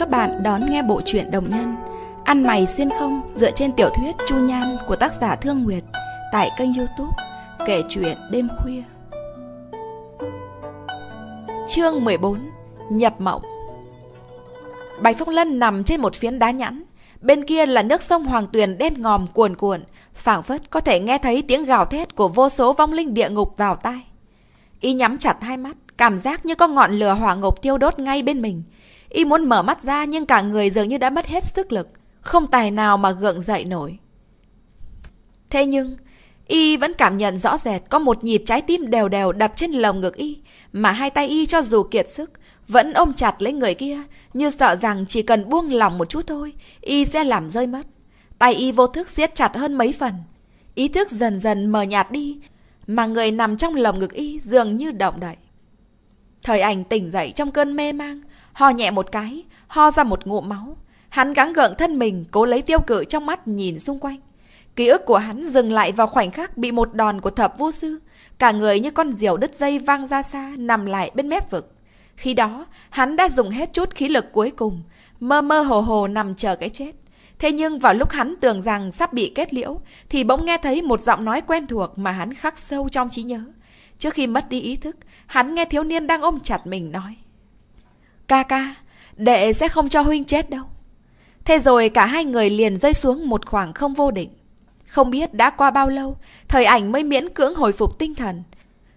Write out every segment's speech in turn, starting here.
các bạn đón nghe bộ truyện Đồng Nhân Ăn mày xuyên không dựa trên tiểu thuyết Chu Nhan của tác giả Thương Nguyệt tại kênh youtube Kể chuyện đêm khuya Chương 14 Nhập mộng Bạch Phong Lân nằm trên một phiến đá nhẵn Bên kia là nước sông Hoàng Tuyền đen ngòm cuồn cuộn phảng phất có thể nghe thấy tiếng gào thét của vô số vong linh địa ngục vào tai Y nhắm chặt hai mắt Cảm giác như có ngọn lửa hỏa ngục thiêu đốt ngay bên mình Y muốn mở mắt ra nhưng cả người dường như đã mất hết sức lực, không tài nào mà gượng dậy nổi. Thế nhưng, Y vẫn cảm nhận rõ rệt có một nhịp trái tim đều đều đập trên lồng ngực Y, mà hai tay Y cho dù kiệt sức, vẫn ôm chặt lấy người kia, như sợ rằng chỉ cần buông lòng một chút thôi, Y sẽ làm rơi mất. Tay Y vô thức siết chặt hơn mấy phần, ý thức dần dần mờ nhạt đi, mà người nằm trong lồng ngực Y dường như động đậy. Thời ảnh tỉnh dậy trong cơn mê mang, ho nhẹ một cái, ho ra một ngụm máu. Hắn gắng gượng thân mình, cố lấy tiêu cự trong mắt nhìn xung quanh. Ký ức của hắn dừng lại vào khoảnh khắc bị một đòn của thập vô sư. Cả người như con diều đứt dây vang ra xa, nằm lại bên mép vực. Khi đó, hắn đã dùng hết chút khí lực cuối cùng, mơ mơ hồ hồ nằm chờ cái chết. Thế nhưng vào lúc hắn tưởng rằng sắp bị kết liễu, thì bỗng nghe thấy một giọng nói quen thuộc mà hắn khắc sâu trong trí nhớ. Trước khi mất đi ý thức, hắn nghe thiếu niên đang ôm chặt mình nói. Ca ca, đệ sẽ không cho huynh chết đâu. Thế rồi cả hai người liền rơi xuống một khoảng không vô định. Không biết đã qua bao lâu, thời ảnh mới miễn cưỡng hồi phục tinh thần.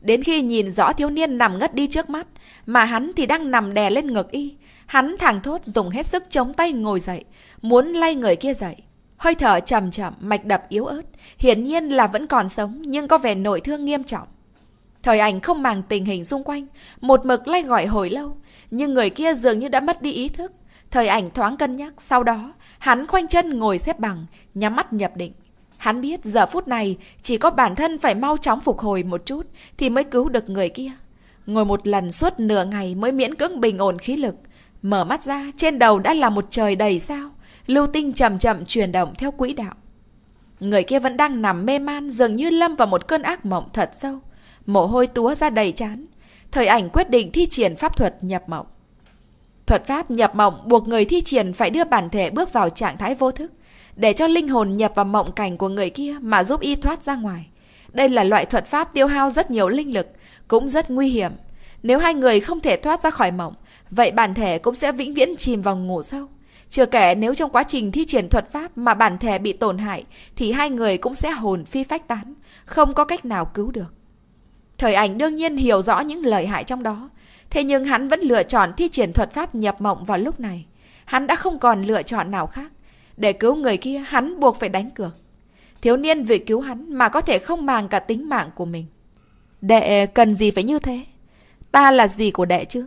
Đến khi nhìn rõ thiếu niên nằm ngất đi trước mắt, mà hắn thì đang nằm đè lên ngực y. Hắn thẳng thốt dùng hết sức chống tay ngồi dậy, muốn lay người kia dậy. Hơi thở chậm chậm, mạch đập yếu ớt, hiển nhiên là vẫn còn sống nhưng có vẻ nội thương nghiêm trọng. Thời ảnh không màng tình hình xung quanh, một mực lay gọi hồi lâu, nhưng người kia dường như đã mất đi ý thức. Thời ảnh thoáng cân nhắc, sau đó, hắn khoanh chân ngồi xếp bằng, nhắm mắt nhập định. Hắn biết giờ phút này chỉ có bản thân phải mau chóng phục hồi một chút thì mới cứu được người kia. Ngồi một lần suốt nửa ngày mới miễn cưỡng bình ổn khí lực. Mở mắt ra, trên đầu đã là một trời đầy sao. Lưu tinh chậm chậm chuyển động theo quỹ đạo. Người kia vẫn đang nằm mê man dường như lâm vào một cơn ác mộng thật sâu. Mồ hôi túa ra đầy chán thời ảnh quyết định thi triển pháp thuật nhập mộng. Thuật pháp nhập mộng buộc người thi triển phải đưa bản thể bước vào trạng thái vô thức, để cho linh hồn nhập vào mộng cảnh của người kia mà giúp y thoát ra ngoài. Đây là loại thuật pháp tiêu hao rất nhiều linh lực, cũng rất nguy hiểm. Nếu hai người không thể thoát ra khỏi mộng, vậy bản thể cũng sẽ vĩnh viễn chìm vào ngủ sâu. Chưa kể nếu trong quá trình thi triển thuật pháp mà bản thể bị tổn hại, thì hai người cũng sẽ hồn phi phách tán, không có cách nào cứu được. Thời ảnh đương nhiên hiểu rõ những lợi hại trong đó. Thế nhưng hắn vẫn lựa chọn thi triển thuật pháp nhập mộng vào lúc này. Hắn đã không còn lựa chọn nào khác. Để cứu người kia, hắn buộc phải đánh cược. Thiếu niên vì cứu hắn mà có thể không màng cả tính mạng của mình. Đệ cần gì phải như thế? Ta là gì của đệ chứ?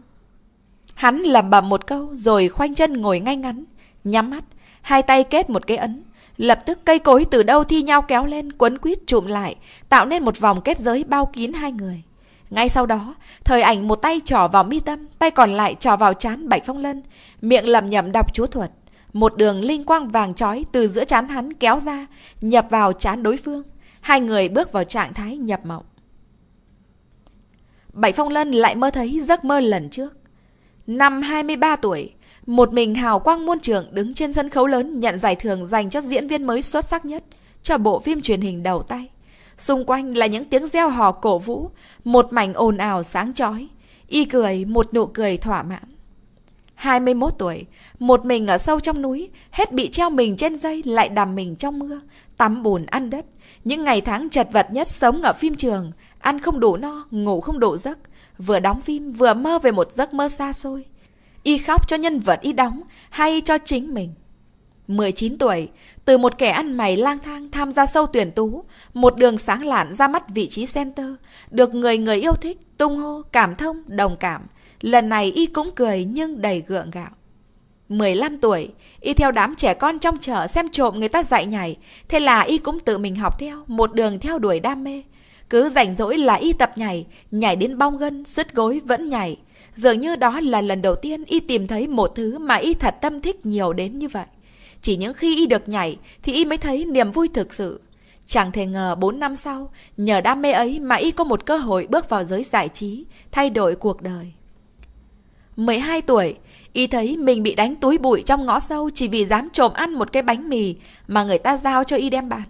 Hắn lẩm bẩm một câu rồi khoanh chân ngồi ngay ngắn, nhắm mắt, hai tay kết một cái ấn. Lập tức cây cối từ đâu thi nhau kéo lên, quấn quýt trụm lại, tạo nên một vòng kết giới bao kín hai người. Ngay sau đó, thời ảnh một tay trỏ vào mi tâm, tay còn lại trỏ vào chán Bạch Phong Lân, miệng lẩm nhẩm đọc chú thuật. Một đường linh quang vàng trói từ giữa chán hắn kéo ra, nhập vào chán đối phương. Hai người bước vào trạng thái nhập mộng. Bạch Phong Lân lại mơ thấy giấc mơ lần trước. Năm 23 tuổi, một mình hào quang muôn trường đứng trên sân khấu lớn nhận giải thưởng dành cho diễn viên mới xuất sắc nhất cho bộ phim truyền hình đầu tay. Xung quanh là những tiếng reo hò cổ vũ, một mảnh ồn ào sáng chói, y cười một nụ cười thỏa mãn. 21 tuổi, một mình ở sâu trong núi, hết bị treo mình trên dây lại đầm mình trong mưa, tắm bùn ăn đất. Những ngày tháng chật vật nhất sống ở phim trường, ăn không đủ no, ngủ không đủ giấc, vừa đóng phim vừa mơ về một giấc mơ xa xôi y khóc cho nhân vật y đóng hay cho chính mình. 19 tuổi, từ một kẻ ăn mày lang thang tham gia sâu tuyển tú, một đường sáng lạn ra mắt vị trí center, được người người yêu thích, tung hô, cảm thông, đồng cảm. Lần này y cũng cười nhưng đầy gượng gạo. 15 tuổi, y theo đám trẻ con trong chợ xem trộm người ta dạy nhảy, thế là y cũng tự mình học theo, một đường theo đuổi đam mê. Cứ rảnh rỗi là y tập nhảy, nhảy đến bong gân, sứt gối vẫn nhảy. Dường như đó là lần đầu tiên y tìm thấy một thứ mà y thật tâm thích nhiều đến như vậy. Chỉ những khi y được nhảy thì y mới thấy niềm vui thực sự. Chẳng thể ngờ 4 năm sau, nhờ đam mê ấy mà y có một cơ hội bước vào giới giải trí, thay đổi cuộc đời. 12 tuổi, y thấy mình bị đánh túi bụi trong ngõ sâu chỉ vì dám trộm ăn một cái bánh mì mà người ta giao cho y đem bán.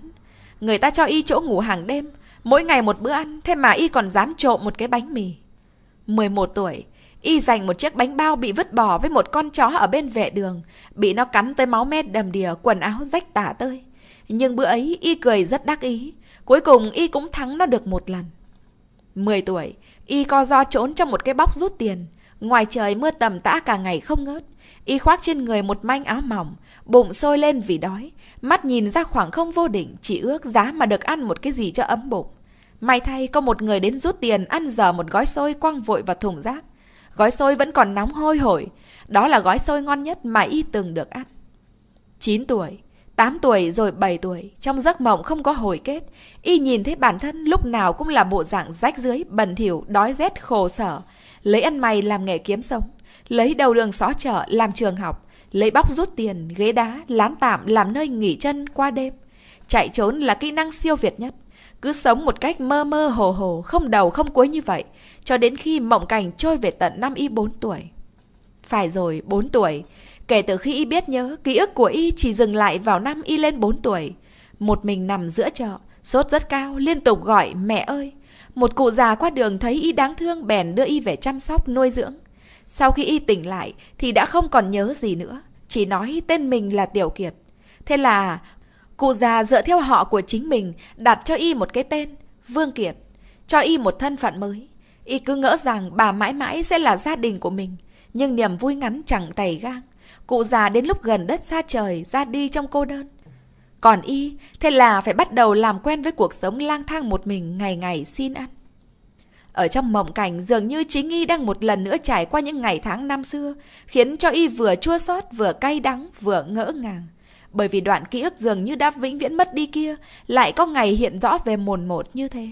Người ta cho y chỗ ngủ hàng đêm, mỗi ngày một bữa ăn, thế mà y còn dám trộm một cái bánh mì. 11 tuổi, Y giành một chiếc bánh bao bị vứt bỏ với một con chó ở bên vệ đường, bị nó cắn tới máu me đầm đìa, quần áo rách tả tơi. Nhưng bữa ấy Y cười rất đắc ý, cuối cùng Y cũng thắng nó được một lần. Mười tuổi, Y co do trốn trong một cái bóc rút tiền. Ngoài trời mưa tầm tã cả ngày không ngớt. Y khoác trên người một manh áo mỏng, bụng sôi lên vì đói. Mắt nhìn ra khoảng không vô định, chỉ ước giá mà được ăn một cái gì cho ấm bụng. May thay có một người đến rút tiền ăn dở một gói xôi quăng vội vào thùng rác. Gói xôi vẫn còn nóng hôi hổi. Đó là gói xôi ngon nhất mà y từng được ăn. 9 tuổi, 8 tuổi rồi 7 tuổi, trong giấc mộng không có hồi kết, y nhìn thấy bản thân lúc nào cũng là bộ dạng rách dưới, bẩn thỉu, đói rét khổ sở, lấy ăn mày làm nghề kiếm sống, lấy đầu đường xó chợ làm trường học, lấy bóc rút tiền, ghế đá, lán tạm làm nơi nghỉ chân qua đêm. Chạy trốn là kỹ năng siêu việt nhất cứ sống một cách mơ mơ hồ hồ, không đầu không cuối như vậy, cho đến khi mộng cảnh trôi về tận năm y 4 tuổi. Phải rồi, 4 tuổi. Kể từ khi y biết nhớ, ký ức của y chỉ dừng lại vào năm y lên 4 tuổi. Một mình nằm giữa chợ, sốt rất cao, liên tục gọi mẹ ơi. Một cụ già qua đường thấy y đáng thương bèn đưa y về chăm sóc nuôi dưỡng. Sau khi y tỉnh lại thì đã không còn nhớ gì nữa, chỉ nói tên mình là Tiểu Kiệt. Thế là Cụ già dựa theo họ của chính mình đặt cho y một cái tên, Vương Kiệt, cho y một thân phận mới. Y cứ ngỡ rằng bà mãi mãi sẽ là gia đình của mình, nhưng niềm vui ngắn chẳng tày gang. Cụ già đến lúc gần đất xa trời ra đi trong cô đơn. Còn y, thế là phải bắt đầu làm quen với cuộc sống lang thang một mình ngày ngày xin ăn. Ở trong mộng cảnh dường như chính y đang một lần nữa trải qua những ngày tháng năm xưa, khiến cho y vừa chua xót vừa cay đắng vừa ngỡ ngàng bởi vì đoạn ký ức dường như đã vĩnh viễn mất đi kia lại có ngày hiện rõ về mồn một như thế.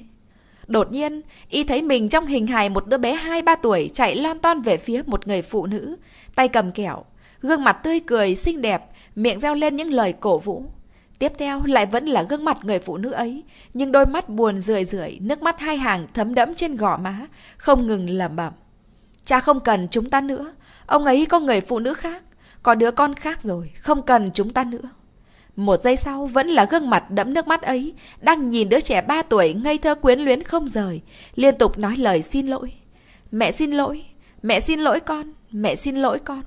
Đột nhiên, y thấy mình trong hình hài một đứa bé 2-3 tuổi chạy lon ton về phía một người phụ nữ, tay cầm kẹo, gương mặt tươi cười, xinh đẹp, miệng reo lên những lời cổ vũ. Tiếp theo lại vẫn là gương mặt người phụ nữ ấy, nhưng đôi mắt buồn rười rượi, nước mắt hai hàng thấm đẫm trên gò má, không ngừng lẩm bẩm. Cha không cần chúng ta nữa, ông ấy có người phụ nữ khác, có đứa con khác rồi, không cần chúng ta nữa. Một giây sau vẫn là gương mặt đẫm nước mắt ấy, đang nhìn đứa trẻ 3 tuổi ngây thơ quyến luyến không rời, liên tục nói lời xin lỗi. Mẹ xin lỗi, mẹ xin lỗi con, mẹ xin lỗi con.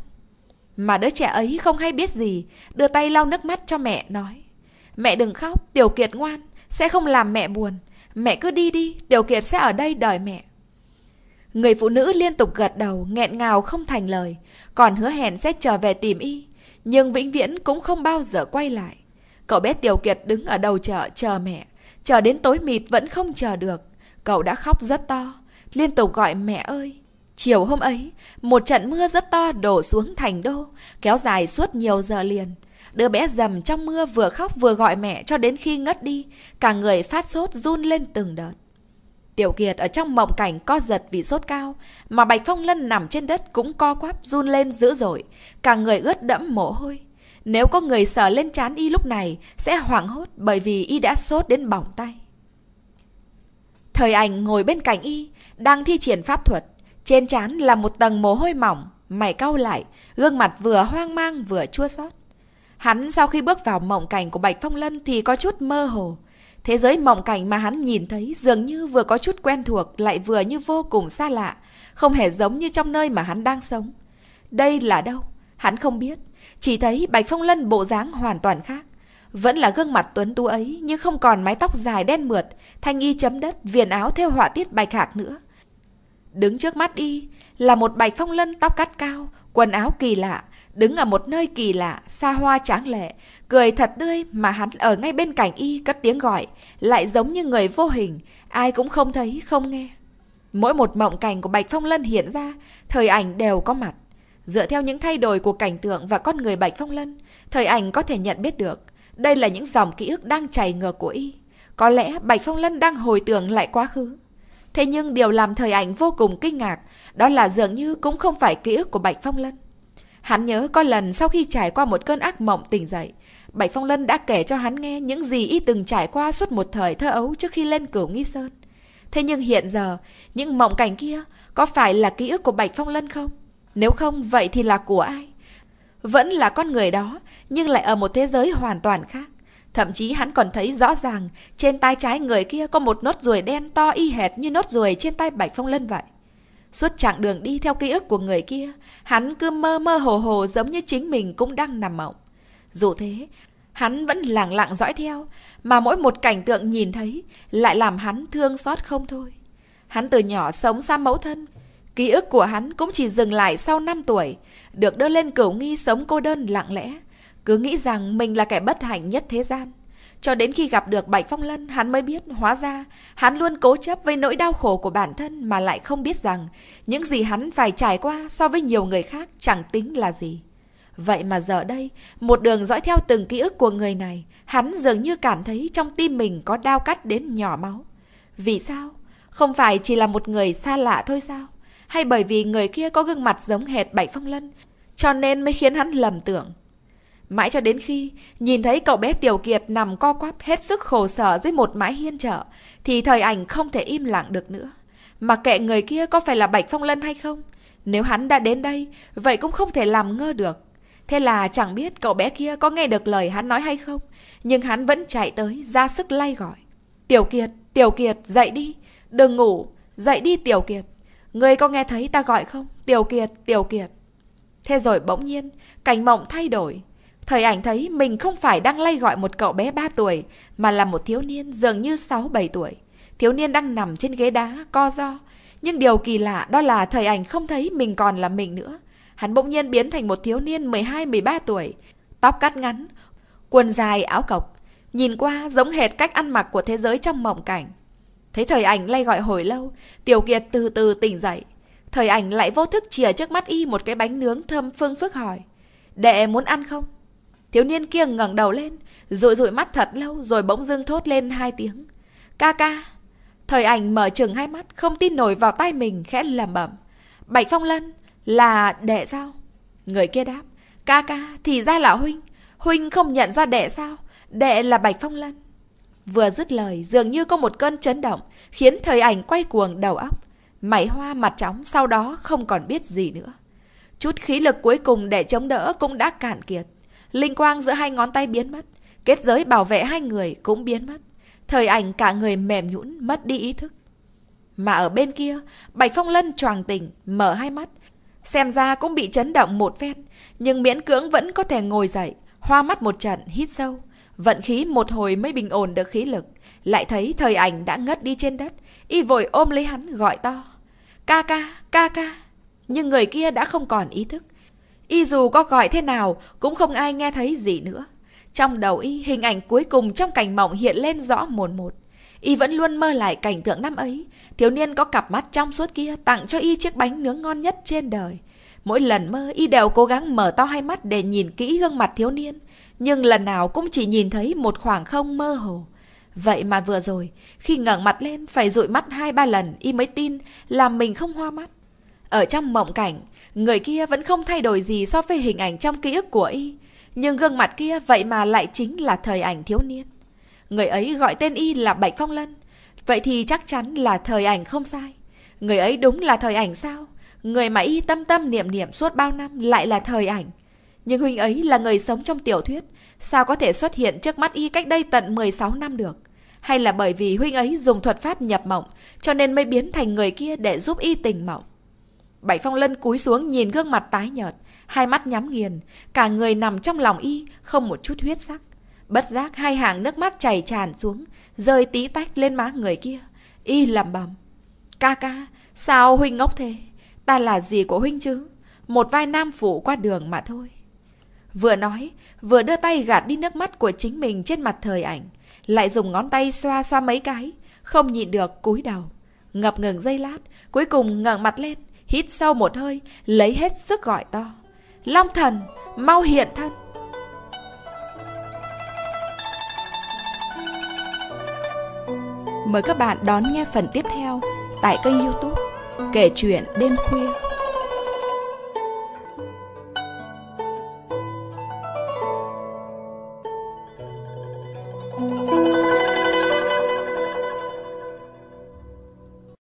Mà đứa trẻ ấy không hay biết gì, đưa tay lau nước mắt cho mẹ nói. Mẹ đừng khóc, Tiểu Kiệt ngoan, sẽ không làm mẹ buồn. Mẹ cứ đi đi, Tiểu Kiệt sẽ ở đây đợi mẹ. Người phụ nữ liên tục gật đầu, nghẹn ngào không thành lời, còn hứa hẹn sẽ trở về tìm y, nhưng vĩnh viễn cũng không bao giờ quay lại. Cậu bé Tiểu Kiệt đứng ở đầu chợ chờ mẹ, chờ đến tối mịt vẫn không chờ được. Cậu đã khóc rất to, liên tục gọi mẹ ơi. Chiều hôm ấy, một trận mưa rất to đổ xuống thành đô, kéo dài suốt nhiều giờ liền. Đứa bé dầm trong mưa vừa khóc vừa gọi mẹ cho đến khi ngất đi, cả người phát sốt run lên từng đợt. Tiểu Kiệt ở trong mộng cảnh co giật vì sốt cao, mà Bạch Phong Lân nằm trên đất cũng co quắp run lên dữ dội, cả người ướt đẫm mồ hôi. Nếu có người sờ lên trán y lúc này sẽ hoảng hốt bởi vì y đã sốt đến bỏng tay. Thời ảnh ngồi bên cạnh y, đang thi triển pháp thuật, trên trán là một tầng mồ hôi mỏng, mày cau lại, gương mặt vừa hoang mang vừa chua xót. Hắn sau khi bước vào mộng cảnh của Bạch Phong Lân thì có chút mơ hồ, Thế giới mộng cảnh mà hắn nhìn thấy dường như vừa có chút quen thuộc lại vừa như vô cùng xa lạ, không hề giống như trong nơi mà hắn đang sống. Đây là đâu? Hắn không biết, chỉ thấy Bạch Phong Lân bộ dáng hoàn toàn khác. Vẫn là gương mặt tuấn tú ấy nhưng không còn mái tóc dài đen mượt, thanh y chấm đất, viền áo theo họa tiết bạch hạc nữa. Đứng trước mắt y là một Bạch Phong Lân tóc cắt cao, quần áo kỳ lạ, đứng ở một nơi kỳ lạ, xa hoa tráng lệ, cười thật tươi mà hắn ở ngay bên cạnh y cất tiếng gọi, lại giống như người vô hình, ai cũng không thấy, không nghe. Mỗi một mộng cảnh của Bạch Phong Lân hiện ra, thời ảnh đều có mặt. Dựa theo những thay đổi của cảnh tượng và con người Bạch Phong Lân, thời ảnh có thể nhận biết được, đây là những dòng ký ức đang chảy ngược của y. Có lẽ Bạch Phong Lân đang hồi tưởng lại quá khứ. Thế nhưng điều làm thời ảnh vô cùng kinh ngạc, đó là dường như cũng không phải ký ức của Bạch Phong Lân Hắn nhớ có lần sau khi trải qua một cơn ác mộng tỉnh dậy, Bạch Phong Lân đã kể cho hắn nghe những gì y từng trải qua suốt một thời thơ ấu trước khi lên cửu nghi sơn. Thế nhưng hiện giờ, những mộng cảnh kia có phải là ký ức của Bạch Phong Lân không? Nếu không, vậy thì là của ai? Vẫn là con người đó, nhưng lại ở một thế giới hoàn toàn khác. Thậm chí hắn còn thấy rõ ràng trên tay trái người kia có một nốt ruồi đen to y hệt như nốt ruồi trên tay Bạch Phong Lân vậy. Suốt chặng đường đi theo ký ức của người kia, hắn cứ mơ mơ hồ hồ giống như chính mình cũng đang nằm mộng. Dù thế, hắn vẫn lẳng lặng dõi theo, mà mỗi một cảnh tượng nhìn thấy lại làm hắn thương xót không thôi. Hắn từ nhỏ sống xa mẫu thân, ký ức của hắn cũng chỉ dừng lại sau năm tuổi, được đưa lên cửu nghi sống cô đơn lặng lẽ, cứ nghĩ rằng mình là kẻ bất hạnh nhất thế gian. Cho đến khi gặp được Bạch Phong Lân, hắn mới biết hóa ra hắn luôn cố chấp với nỗi đau khổ của bản thân mà lại không biết rằng những gì hắn phải trải qua so với nhiều người khác chẳng tính là gì. Vậy mà giờ đây, một đường dõi theo từng ký ức của người này, hắn dường như cảm thấy trong tim mình có đau cắt đến nhỏ máu. Vì sao? Không phải chỉ là một người xa lạ thôi sao? Hay bởi vì người kia có gương mặt giống hệt Bạch Phong Lân, cho nên mới khiến hắn lầm tưởng Mãi cho đến khi nhìn thấy cậu bé Tiểu Kiệt nằm co quắp hết sức khổ sở dưới một mái hiên chợ, thì thời ảnh không thể im lặng được nữa. Mặc kệ người kia có phải là Bạch Phong Lân hay không, nếu hắn đã đến đây, vậy cũng không thể làm ngơ được. Thế là chẳng biết cậu bé kia có nghe được lời hắn nói hay không, nhưng hắn vẫn chạy tới ra sức lay gọi. Tiểu Kiệt, Tiểu Kiệt, dậy đi, đừng ngủ, dậy đi Tiểu Kiệt. Người có nghe thấy ta gọi không? Tiểu Kiệt, Tiểu Kiệt. Thế rồi bỗng nhiên, cảnh mộng thay đổi, Thời ảnh thấy mình không phải đang lay gọi một cậu bé 3 tuổi, mà là một thiếu niên dường như 6-7 tuổi. Thiếu niên đang nằm trên ghế đá, co do. Nhưng điều kỳ lạ đó là thời ảnh không thấy mình còn là mình nữa. Hắn bỗng nhiên biến thành một thiếu niên 12-13 tuổi, tóc cắt ngắn, quần dài áo cộc. Nhìn qua giống hệt cách ăn mặc của thế giới trong mộng cảnh. Thấy thời ảnh lay gọi hồi lâu, Tiểu Kiệt từ từ tỉnh dậy. Thời ảnh lại vô thức chìa trước mắt y một cái bánh nướng thơm phương phức hỏi. Đệ muốn ăn không? Thiếu niên kia ngẩng đầu lên, rụi rụi mắt thật lâu rồi bỗng dưng thốt lên hai tiếng. Ca ca! Thời ảnh mở chừng hai mắt, không tin nổi vào tay mình khẽ lẩm bẩm. Bạch Phong Lân là đệ sao? Người kia đáp. Ca ca thì ra là Huynh. Huynh không nhận ra đệ sao? Đệ là Bạch Phong Lân. Vừa dứt lời, dường như có một cơn chấn động, khiến thời ảnh quay cuồng đầu óc. Mảy hoa mặt chóng sau đó không còn biết gì nữa. Chút khí lực cuối cùng để chống đỡ cũng đã cạn kiệt. Linh quang giữa hai ngón tay biến mất, kết giới bảo vệ hai người cũng biến mất. Thời ảnh cả người mềm nhũn mất đi ý thức. Mà ở bên kia, Bạch Phong Lân choàng tỉnh, mở hai mắt. Xem ra cũng bị chấn động một phen, nhưng miễn cưỡng vẫn có thể ngồi dậy, hoa mắt một trận, hít sâu. Vận khí một hồi mới bình ổn được khí lực, lại thấy thời ảnh đã ngất đi trên đất, y vội ôm lấy hắn gọi to. Ca ca, ca ca. Nhưng người kia đã không còn ý thức, Y dù có gọi thế nào cũng không ai nghe thấy gì nữa. Trong đầu y hình ảnh cuối cùng trong cảnh mộng hiện lên rõ mồn một. Y vẫn luôn mơ lại cảnh tượng năm ấy. Thiếu niên có cặp mắt trong suốt kia tặng cho y chiếc bánh nướng ngon nhất trên đời. Mỗi lần mơ y đều cố gắng mở to hai mắt để nhìn kỹ gương mặt thiếu niên. Nhưng lần nào cũng chỉ nhìn thấy một khoảng không mơ hồ. Vậy mà vừa rồi, khi ngẩng mặt lên phải dụi mắt hai ba lần y mới tin là mình không hoa mắt. Ở trong mộng cảnh, Người kia vẫn không thay đổi gì so với hình ảnh trong ký ức của y. Nhưng gương mặt kia vậy mà lại chính là thời ảnh thiếu niên. Người ấy gọi tên y là Bạch Phong Lân. Vậy thì chắc chắn là thời ảnh không sai. Người ấy đúng là thời ảnh sao? Người mà y tâm tâm niệm niệm suốt bao năm lại là thời ảnh. Nhưng huynh ấy là người sống trong tiểu thuyết, sao có thể xuất hiện trước mắt y cách đây tận 16 năm được? Hay là bởi vì huynh ấy dùng thuật pháp nhập mộng, cho nên mới biến thành người kia để giúp y tỉnh mộng? Bảy phong lân cúi xuống nhìn gương mặt tái nhợt, hai mắt nhắm nghiền, cả người nằm trong lòng y, không một chút huyết sắc. Bất giác hai hàng nước mắt chảy tràn xuống, rơi tí tách lên má người kia. Y lầm bầm. Ca ca, sao huynh ngốc thế? Ta là gì của huynh chứ? Một vai nam phụ qua đường mà thôi. Vừa nói, vừa đưa tay gạt đi nước mắt của chính mình trên mặt thời ảnh. Lại dùng ngón tay xoa xoa mấy cái, không nhịn được cúi đầu. Ngập ngừng dây lát, cuối cùng ngẩng mặt lên, hít sâu một hơi, lấy hết sức gọi to. Long thần, mau hiện thân! Mời các bạn đón nghe phần tiếp theo tại kênh youtube Kể chuyện đêm khuya